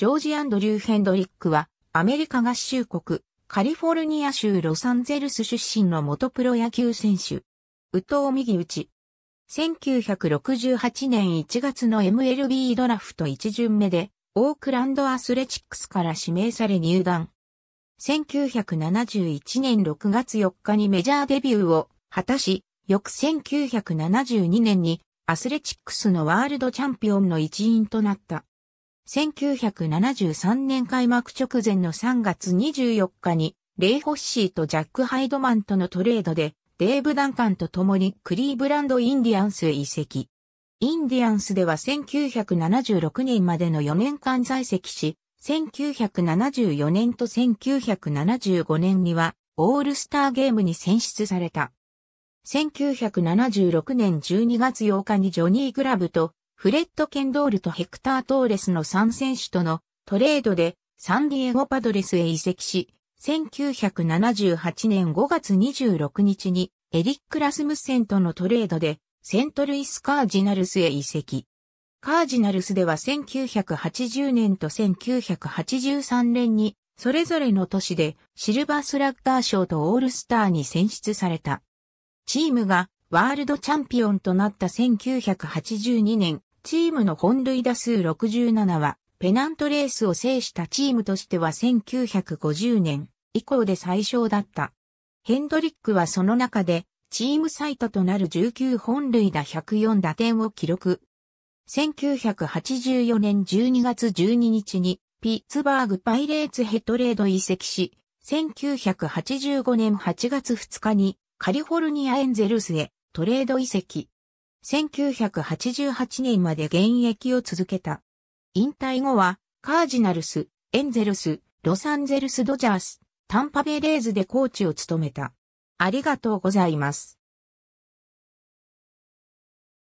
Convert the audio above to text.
ジョージ・アンドリュー・ヘンドリックは、アメリカ合衆国、カリフォルニア州ロサンゼルス出身の元プロ野球選手。宇藤右打ち。1968年1月の MLB ドラフト1巡目で、オークランドアスレチックスから指名され入団。1971年6月4日にメジャーデビューを果たし、翌1972年にアスレチックスのワールドチャンピオンの一員となった。1973年開幕直前の3月24日に、レイ・ホッシーとジャック・ハイドマンとのトレードで、デーブ・ダンカンと共にクリーブランド・インディアンスへ移籍。インディアンスでは1976年までの4年間在籍し、1974年と1975年にはオールスターゲームに選出された。1976年12月8日にジョニー・グラブとフレッド・ケンドールとヘクター・トーレスの3選手とのトレードでサンディエゴ・パドレスへ移籍し、1978年5月26日にエリック・ラスムセンとのトレードでセントルイス・カージナルスへ移籍。カージナルスでは1980年と1983年にそれぞれの都市でシルバースラッガー賞とオールスターに選出された。チームがワールドチャンピオンとなった1982年、チームの本塁打数67は、ペナントレースを制したチームとしては1950年以降で最小だった。ヘンドリックはその中で、チーム最多となる19本塁打104打点を記録。1984年12月12日に、ピッツバーグパイレーツヘッドレード移籍し、1985年8月2日にカリフォルニアエンゼルスへトレード移籍。1988年まで現役を続けた。引退後は、カージナルス、エンゼルス、ロサンゼルスドジャース、タンパベレーズでコーチを務めた。ありがとうございます。